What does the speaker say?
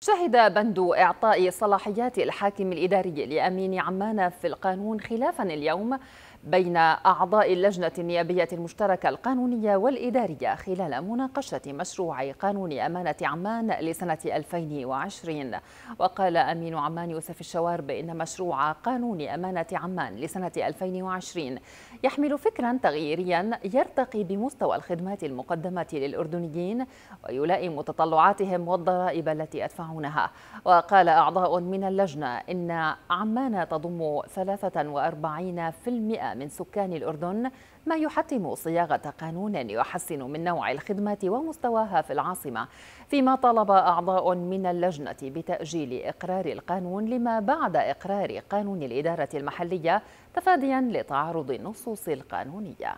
شهد بند إعطاء صلاحيات الحاكم الإداري لأمين عمان في القانون خلافا اليوم بين أعضاء اللجنة النيابية المشتركة القانونية والإدارية خلال مناقشة مشروع قانون أمانة عمان لسنة 2020 وقال أمين عمان يوسف الشوارب إن مشروع قانون أمانة عمان لسنة 2020 يحمل فكرا تغييريا يرتقي بمستوى الخدمات المقدمة للأردنيين ويلائم تطلعاتهم والضرائب التي يدفعونها وقال أعضاء من اللجنة إن عمان تضم 43% من سكان الأردن ما يحتم صياغة قانون يحسن من نوع الخدمات ومستواها في العاصمة فيما طلب أعضاء من اللجنة بتأجيل إقرار القانون لما بعد إقرار قانون الإدارة المحلية تفاديا لتعارض النصوص القانونية